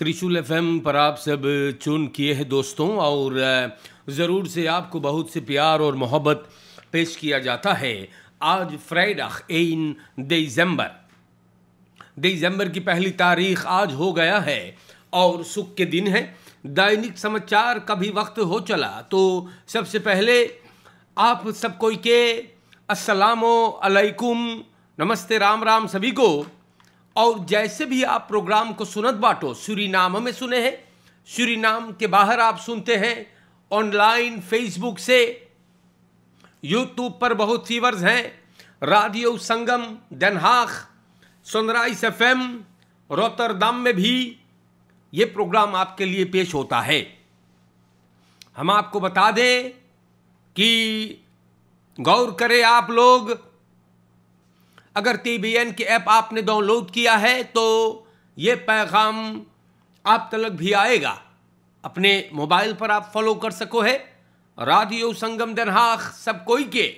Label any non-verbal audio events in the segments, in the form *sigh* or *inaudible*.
त्रिशूल एफ पर आप सब चुन किए हैं दोस्तों और ज़रूर से आपको बहुत से प्यार और मोहब्बत पेश किया जाता है आज फ्राइडख इन दिसंबर दिसंबर की पहली तारीख आज हो गया है और सुख के दिन है दैनिक समाचार का भी वक्त हो चला तो सबसे पहले आप सब कोई के असलकुम नमस्ते राम राम सभी को और जैसे भी आप प्रोग्राम को सुनत बाटो सूरीनाम में सुने हैं सूरीनाम के बाहर आप सुनते हैं ऑनलाइन फेसबुक से यूट्यूब पर बहुत फीवर्स हैं radio Sangam Den Haag sunrise FM एम रोतरदाम में भी ये प्रोग्राम आपके लिए पेश होता है हम आपको बता दें कि गौर करें आप लोग अगर टी की ऐप आपने डाउनलोड किया है तो ये पैगाम आप तलक भी आएगा अपने मोबाइल पर आप फॉलो कर सको है राडियो संगम दरहाख सब कोई के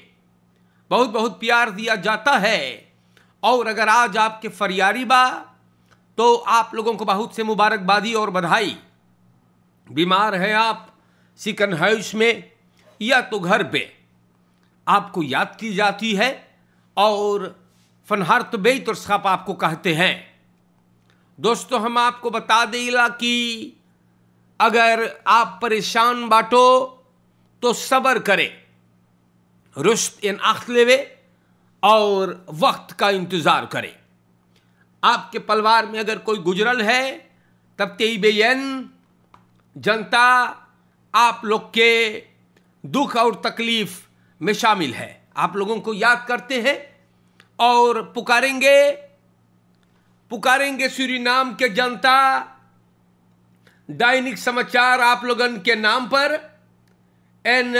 बहुत बहुत प्यार दिया जाता है और अगर आज आपके फरियारी बा तो आप लोगों को बहुत से मुबारकबादी और बधाई बीमार हैं आप सिकन हाउस में या तो घर पे आपको याद की जाती है और फनहार तबई तुरस्खाप आपको कहते हैं दोस्तों हम आपको बता देला कि अगर आप परेशान बाटो तो सब्र करें रुश्त इन आख लेवे और वक्त का इंतज़ार करें आपके पलवार में अगर कोई गुजरल है तब तेई बेन जनता आप लोग के दुख और तकलीफ़ में शामिल है आप लोगों को याद करते हैं और पुकारेंगे पुकारेंगे श्री नाम के जनता दैनिक समाचार आप लोगन के नाम पर एन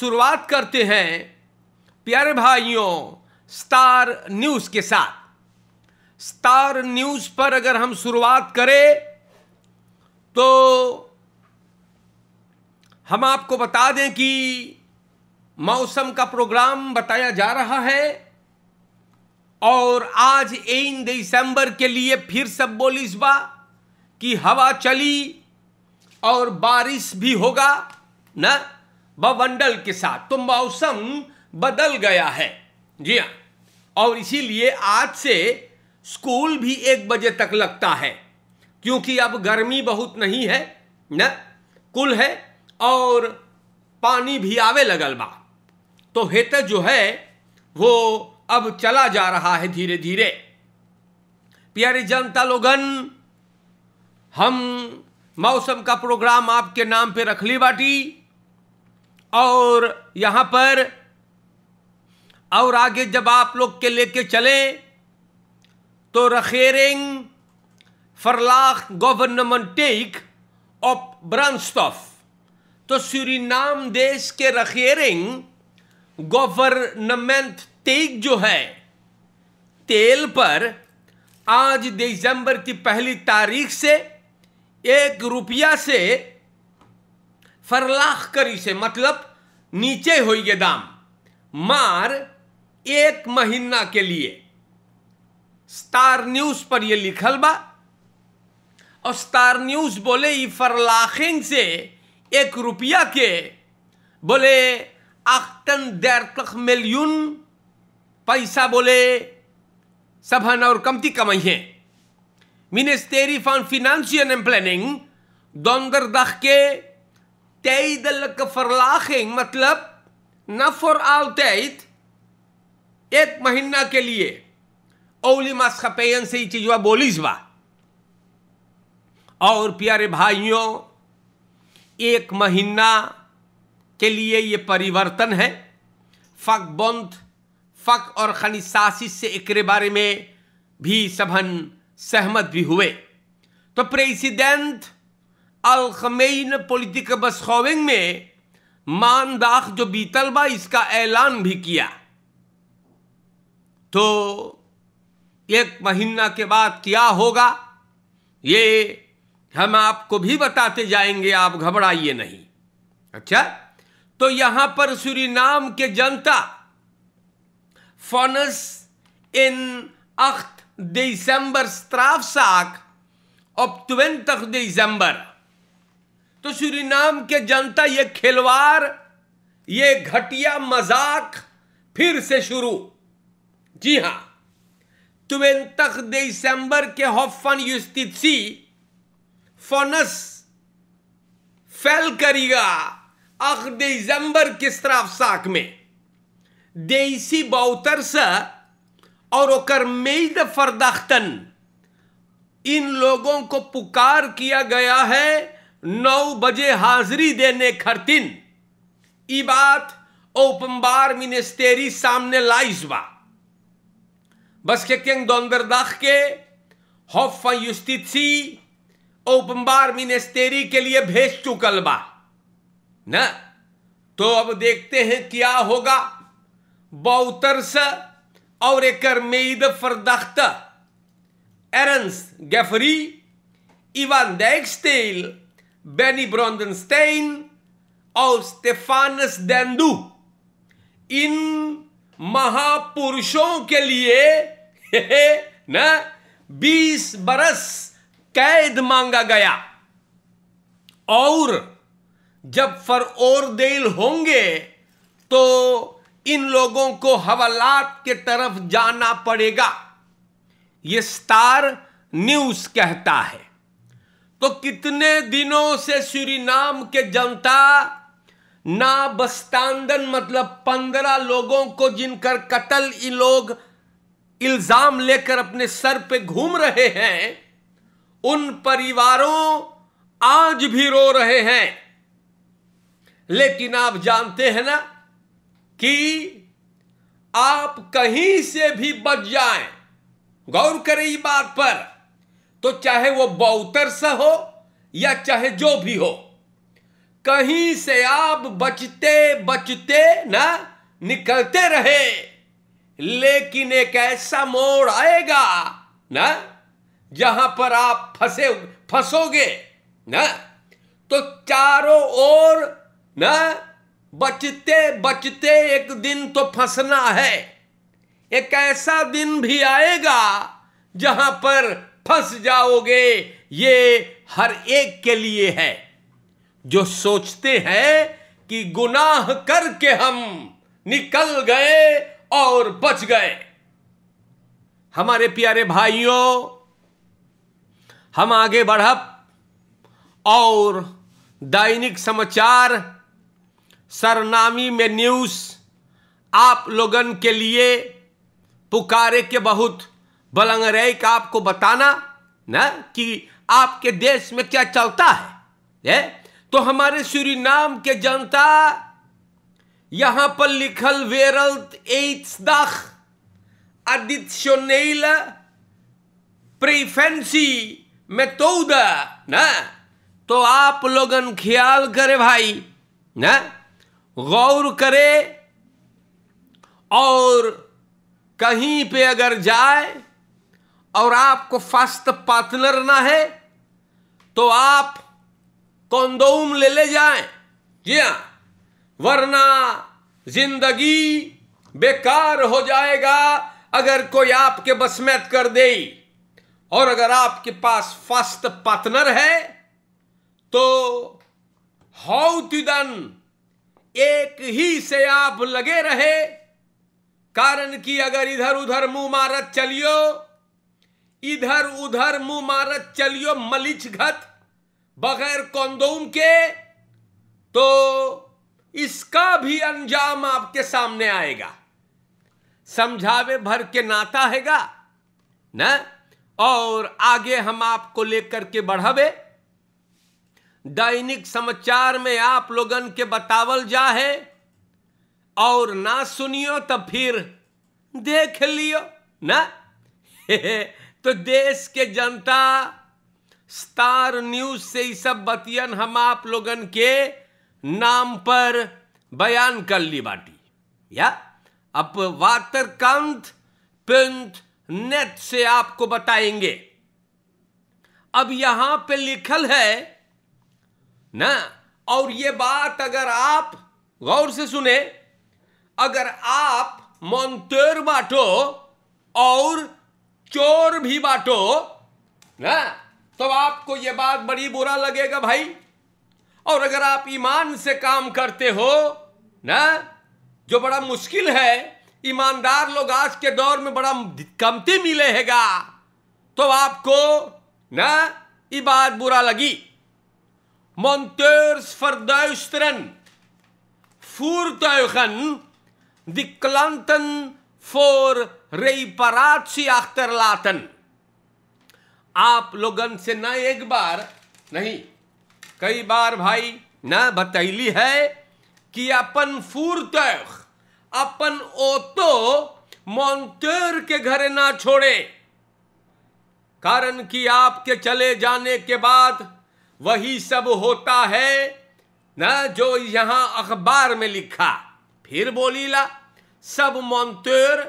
शुरुआत करते हैं प्यारे भाइयों स्टार न्यूज़ के साथ स्टार न्यूज़ पर अगर हम शुरुआत करें तो हम आपको बता दें कि मौसम का प्रोग्राम बताया जा रहा है और आज एन दिसंबर के लिए फिर सब बोलिस बा कि हवा चली और बारिश भी होगा न बवंडल के साथ तो मौसम बदल गया है जी हाँ और इसीलिए आज से स्कूल भी एक बजे तक लगता है क्योंकि अब गर्मी बहुत नहीं है न कुल है और पानी भी आवे लगल बा तो हेतर जो है वो अब चला जा रहा है धीरे धीरे प्यारे जनता लोगन हम मौसम का प्रोग्राम आपके नाम पे रख ली बाटी और यहां पर और आगे जब आप लोग के लेके चले तो रखेरिंग फरलाख टेक ऑफ ब्रांस्टॉफ तो नाम देश के रखेरिंग गवर्नमेंट तेईस जो है तेल पर आज दिसंबर की पहली तारीख से एक रुपया से फरलाख करी से मतलब नीचे गए दाम मार एक महीना के लिए स्टार न्यूज पर ये लिखल बा और स्टार न्यूज बोले ई फरलाखिंग से एक रुपया के बोले अख्तन देर तक मिलियन पैसा बोले सभान और कमती कमाई है ministry for financial and planning के ke tijdelijke verlaging मतलब न फॉर आल तैद एक महीना के लिए ओली मास्कपेयन से ही चीज बोलिस बा और प्यारे भाइयों एक महीना के लिए ये परिवर्तन है फक फकबंध फ़क और खनि सासिश से इकरे बारे में भी सभन सहमत भी हुए तो प्रेसिडेंट अलखमेन पोलिटिक बसखोविंग में मानदाख जो बीतलबा इसका ऐलान भी किया तो एक महीना के बाद क्या होगा ये हम आपको भी बताते जाएंगे आप घबराइए नहीं अच्छा तो यहां पर सूरी के जनता vonnis in 8 december strafzaak op 20 december तो सूरीनाम के जनता ये खिलवाड़ ये घटिया मजाक फिर से शुरू जी हां ट्वेंटख दिसंबर के हॉफन युस्तिसी फोनस फैल करेगा अख दिसंबर के स्त्राफ साख में देसी बाउतर से और ओकर मेद फरदाख्तन इन लोगों को पुकार किया गया है नौ बजे हाजिरी देने खरतिन ई बात ओपम्बार मिनिस्टेरी सामने लाइज बा बस के किंग दौंदरदाख के हफ युस्ती ओपम्बार मिनिस्टेरी के लिए भेज चुकल बा न तो अब देखते हैं क्या होगा Bouter se और एकर मेद फरदख्त एरेंस गैफरी इवान डैक्सटेल बेनी ब्रॉन्डनस्टेइन और स्टेफानस डेंडू इन महापुरुषों के लिए न 20 बरस कैद मांगा गया और जब फरओरदेल होंगे तो इन लोगों को हवालात के तरफ जाना पड़ेगा ये स्टार न्यूज कहता है तो कितने दिनों से सूरीनाम के जनता ना बस्तानदन मतलब पंद्रह लोगों को जिनकर कत्ल इन लोग इल्जाम लेकर अपने सर पे घूम रहे हैं उन परिवारों आज भी रो रहे हैं लेकिन आप जानते हैं ना कि आप कहीं से भी बच जाएं गौर करें इस बात पर तो चाहे वो बहुतर सा हो या चाहे जो भी हो कहीं से आप बचते बचते ना निकलते रहे लेकिन एक ऐसा मोड़ आएगा ना जहां पर आप फंसे फंसोगे ना तो चारों ओर ना बचते बचते एक दिन तो फंसना है एक ऐसा दिन भी आएगा जहां पर फंस जाओगे ये हर एक के लिए है जो सोचते हैं कि गुनाह करके हम निकल गए और बच गए हमारे प्यारे भाइयों हम आगे बढ़ और दैनिक समाचार सरनामी में न्यूज़ आप लोगन के लिए पुकारे के बहुत बलंगरे का आपको बताना ना कि आपके देश में क्या चलता है ये? तो हमारे सूरीनाम के जनता यहां पर लिखल वेरल एट्स दख additioneel प्रीफेंसी में तो ना तो आप लोगन ख्याल करे भाई ना गौर करे और कहीं पे अगर जाए और आपको फास्ट पार्टनर ना है तो आप कौंदोम ले ले जाए जी हाँ वरना जिंदगी बेकार हो जाएगा अगर कोई आपके बस में कर दे और अगर आपके पास फास्ट पार्टनर है तो हाउ टू डन एक ही से आप लगे रहे कारण कि अगर इधर उधर मुंह मारत चलियो इधर उधर मुंह मारत चलियो मलिच घत बगैर कौंदोम के तो इसका भी अंजाम आपके सामने आएगा समझावे भर के नाता हैगा ना और आगे हम आपको लेकर के बढ़ावे दैनिक समाचार में आप लोगन के बतावल जा है और ना सुनियो तो फिर देख लियो ना *laughs* तो देश के जनता स्टार न्यूज से ये सब बतियन हम आप लोगन के नाम पर बयान कर ली बाटी या अब वातरकांत पंथ नेट से आपको बताएंगे अब यहां पे लिखल है ना और ये बात अगर आप गौर से सुने अगर आप मोन्तेर बांटो और चोर भी बांटो ना तो आपको ये बात बड़ी बुरा लगेगा भाई और अगर आप ईमान से काम करते हो ना जो बड़ा मुश्किल है ईमानदार लोग आज के दौर में बड़ा कमती मिलेगा तो आपको ना ये बात बुरा लगी Monteurs verduisteren voertuigen die klanten voor reparatie achterlaten. आप लोगन से ना एक बार नहीं कई बार भाई ना बतैली है कि अपन फूरतख अपन ओतो मोन्टर के घर ना छोड़े कारण कि आपके चले जाने के बाद वही सब होता है ना जो यहां अखबार में लिखा फिर बोली ला सब मोन्तेर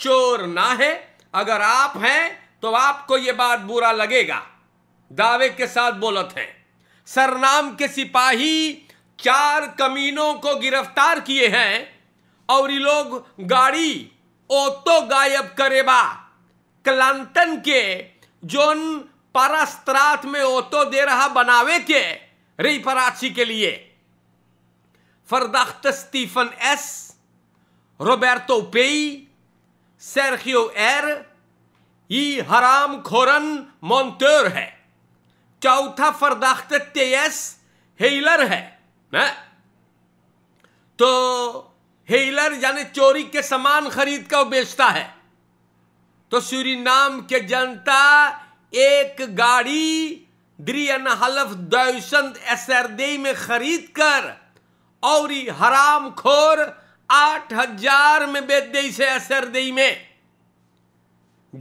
चोर ना है अगर आप हैं तो आपको यह बात बुरा लगेगा दावे के साथ बोलत है सरनाम के सिपाही चार कमीनों को गिरफ्तार किए हैं और ये लोग गाड़ी ओतो गायब करेबा क्लांतन के जोन परस्त्रात में ओतो दे रहा बनावे के रही पराची के लिए फरदाख्त स्टीफन एस रोबेर्टो पेई सेरखियो एर ये हराम खोरन मोन्टर है चौथा फरदाख्त तेयस हेलर है ना? तो हेलर यानी चोरी के सामान खरीद कर बेचता है तो सूरी नाम के जनता एक गाड़ी द्रियन हलफ दयुशंत एसरदे में खरीद कर और हराम खोर आठ हजार में बेच दे से दे में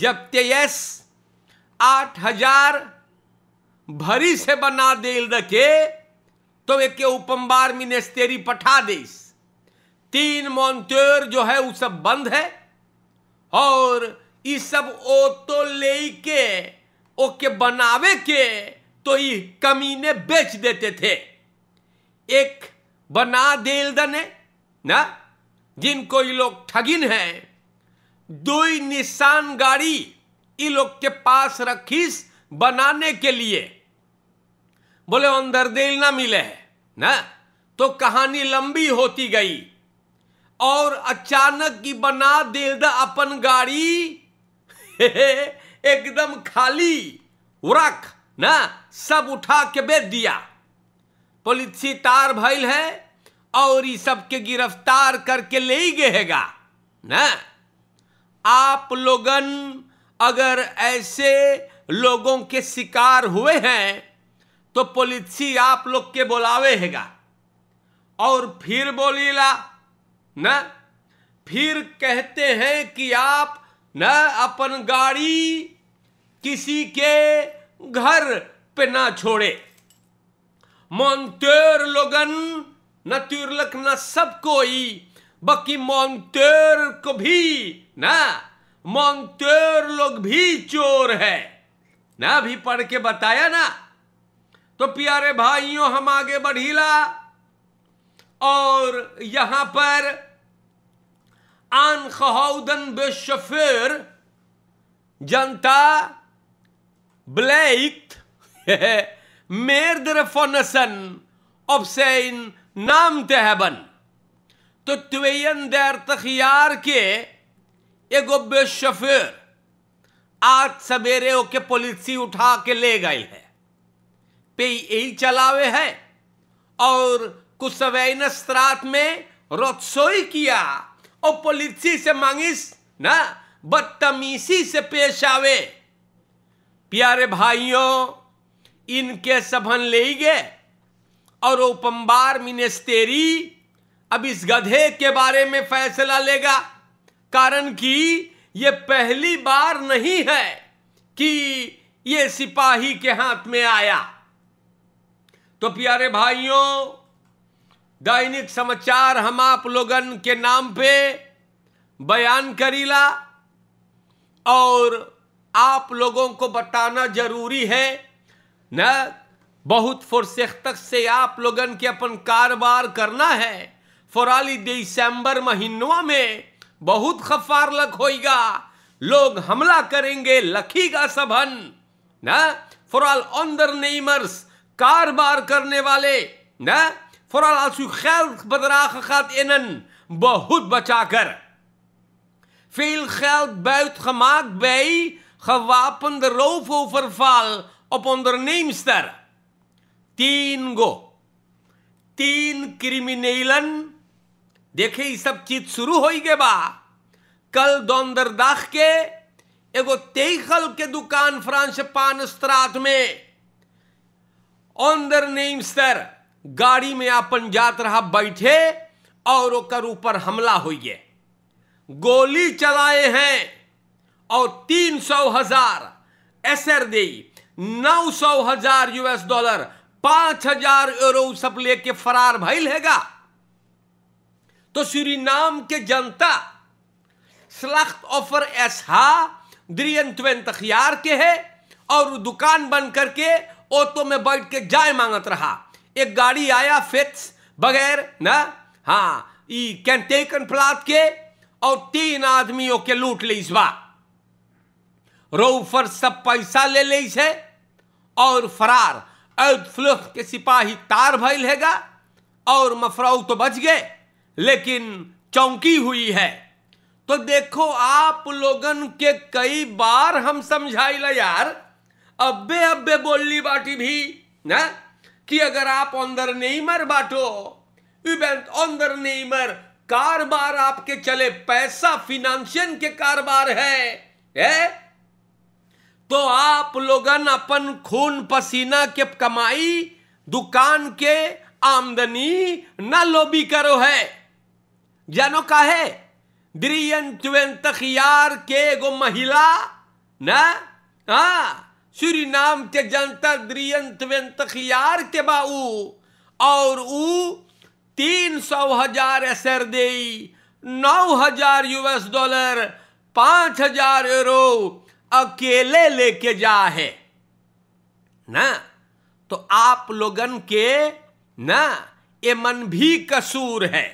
जब तेयस आठ हजार भरी से बना दिल रखे तो एक के उपम्बार मिनेस्तेरी पठा देस तीन मोन्तोर जो है वो सब बंद है और इस सब ओ तो ले के ओके बनावे के तो ये कमीने बेच देते थे एक बना देल दने ना जिनको ये लोग ठगिन है दुई निशान गाड़ी ये लोग के पास रखीस बनाने के लिए बोले अंदर देल ना मिले है ना तो कहानी लंबी होती गई और अचानक की बना देल द अपन गाड़ी *laughs* हे हे, एकदम खाली उरक ना सब उठा के बेच दिया पुलिसी तार भैल है और ये सबके गिरफ्तार करके ले गए हैगा ना आप लोगन अगर ऐसे लोगों के शिकार हुए हैं तो पुलिसी आप लोग के बुलावे हैगा और फिर बोलीला ना फिर कहते हैं कि आप न अपन गाड़ी किसी के घर पे ना छोड़े मोन्तेर लोगन न तुरलक न सब कोई बाकी मोन्तेर को भी ना मोन्तेर लोग भी चोर है ना भी पढ़ के बताया ना तो प्यारे भाइयों हम आगे बढ़ीला और यहां पर आन खहाउदन बेशफेर जनता blijkt *laughs* meerdere vonnissen op zijn naam te hebben. Tot 32 ke एगो बेशफेर आज सवेरे होके पुलिस उठा के ले गई है पे यही चलावे है और कुछ सवैनस रात में रोसोई किया और पुलिस से मांगिस ना बदतमीसी से पेश आवे प्यारे भाइयों इनके सभन ले गए और उपम्बार मिनिस्टेरी अब इस गधे के बारे में फैसला लेगा कारण कि ये पहली बार नहीं है कि ये सिपाही के हाथ में आया तो प्यारे भाइयों दैनिक समाचार हम आप लोगन के नाम पे बयान करीला और आप लोगों को बताना जरूरी है ना बहुत फुर्सत से आप लोगन के अपन कारोबार करना है फौराली दिसंबर महीनों में बहुत खफार लग होगा लोग हमला करेंगे लखीगा सभन न फौराल अंदर नेमर्स कारोबार करने वाले न फौराल आसू खैल बदराख खात एनन बहुत बचाकर फील veel geld खमाक बेई Chavapan the roof over fall upon their namester. तीन गो तीन क्रिमिनेलन देखे ये सब चीज शुरू हो गए बा कल दोंदर दाख के एगो तेखल के दुकान फ्रांस पान स्त्रात में ऑनदर नेमस्तर गाड़ी में अपन जात रहा बैठे और ओकर ऊपर हमला हो गए गोली चलाए हैं और तीन सौ हजार एस दे नौ सौ हजार यूएस डॉलर पांच हजार यूरो सब लेके फरार भैल हैगा तो श्री नाम के जनता सलाख्त ऑफर हा द्रियन त्वेन तखियार के है और दुकान बंद करके ऑटो में बैठ के जाय मांगत रहा एक गाड़ी आया फिट्स बगैर ना हाँ कैंटेकन प्लाट के और तीन आदमियों के लूट ली इस बार रोफर सब पैसा ले ले से और फरार अयुदफ्लुफ के सिपाही तार भैल हैगा और मफरऊ तो बच गए लेकिन चौंकी हुई है तो देखो आप लोगन के कई बार हम समझाई ला यार अब्बे अब्बे बोलली बाटी भी ना कि अगर आप अंदर नहीं मर बाटो इवेंट अंदर नहीं मर कारबार आपके चले पैसा फिनांशियन के कारबार है, है? तो आप लोगन अपन खून पसीना के कमाई दुकान के आमदनी न लोबी करो है जानो का है द्रियन तखियार के गो महिला न श्री नाम के जनता द्रियन तखियार के बाऊ और ऊ तीन सौ हजार एसर दे नौ हजार यूएस डॉलर पांच हजार यूरो अकेले लेके जा है ना तो आप लोगन के ना ये मन भी कसूर है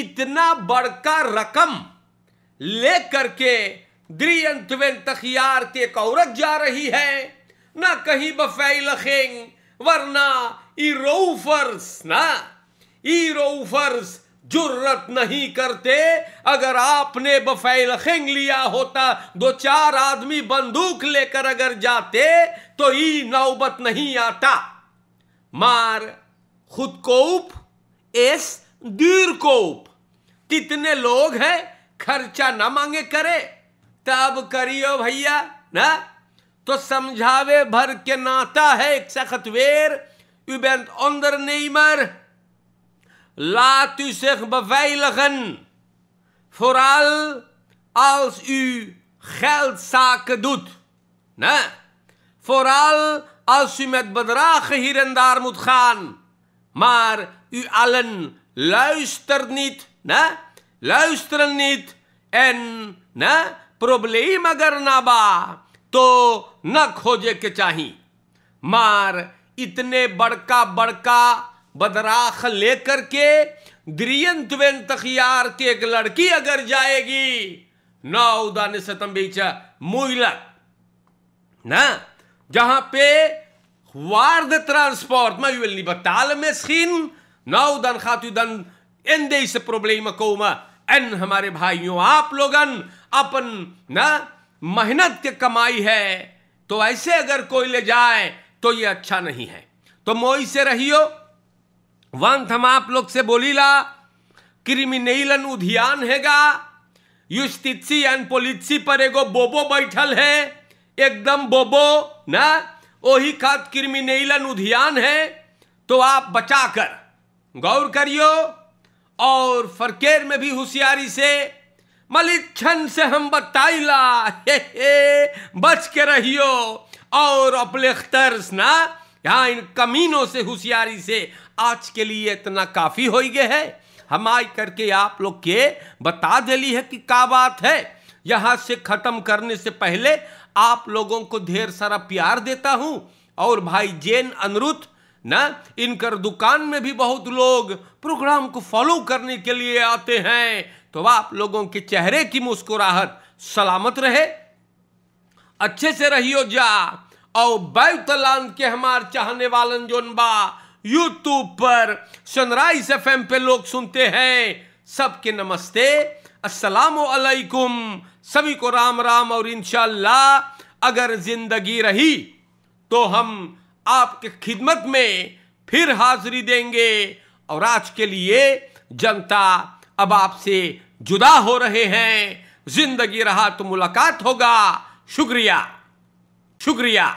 इतना बड़का रकम ले करके द्रियंतवेन तखियार के औरत जा रही है ना कहीं बफाई लखेंग वरना ई ना ई रोफर्स जुर्रत नहीं करते अगर आपने बफैल खिंग लिया होता दो चार आदमी बंदूक लेकर अगर जाते तो ई नौबत नहीं आता मार खुद को उप एस दीर उप कितने लोग हैं खर्चा ना मांगे करे तब करियो भैया ना तो समझावे भर के नाता है एक सख्त वेर अंदर नहीं मर Laat u zich beveiligen. Vooral als u geldzaken doet. Nee. Vooral als u met bedragen hier en daar moet gaan. Maar u allen luistert niet. Nee. Luisteren niet. En nee, problemen agar naba. तो न खोजे के चाहिए मार इतने बदराख लेकर के द्रियंतवेन तखियार की एक लड़की अगर जाएगी ना उदान सतम बीचा मुइला ना जहां पे वार्ड ट्रांसपोर्ट मैं विल बताल में सीन ना उदन खातुदन इन दे इस प्रॉब्लम को एन हमारे भाइयों आप लोगन अपन ना मेहनत के कमाई है तो ऐसे अगर कोई ले जाए तो ये अच्छा नहीं है तो मोई से रहियो वन आप लोग से बोली ला क्रिमिनेलन उधियान हैगा युस्तित्सी एंड पोलित्सी पर एगो बोबो बैठल है एकदम बोबो ना वही खात क्रिमिनेलन उधियान है तो आप बचा कर गौर करियो और फरकेर में भी होशियारी से मलिच्छन से हम बताइला हे हे बच के रहियो और अपलेख्तर्स ना यहाँ इन कमीनों से होशियारी से आज के लिए इतना काफ़ी हो गए है हम आई करके आप लोग के बता दिली है कि क्या बात है यहाँ से ख़त्म करने से पहले आप लोगों को ढेर सारा प्यार देता हूँ और भाई जैन अनरुद्ध ना इनकर दुकान में भी बहुत लोग प्रोग्राम को फॉलो करने के लिए आते हैं तो आप लोगों के चेहरे की मुस्कुराहट सलामत रहे अच्छे से रहियो जा और बैतलान के हमार चाहने वालन जोन बा यूट्यूब पर सनराइज एफ पे लोग सुनते हैं सबके नमस्ते असलामकुम सभी को राम राम और इनशाला अगर ज़िंदगी रही तो हम आपके खिदमत में फिर हाजिरी देंगे और आज के लिए जनता अब आपसे जुदा हो रहे हैं ज़िंदगी रहा तो मुलाकात होगा शुक्रिया शुक्रिया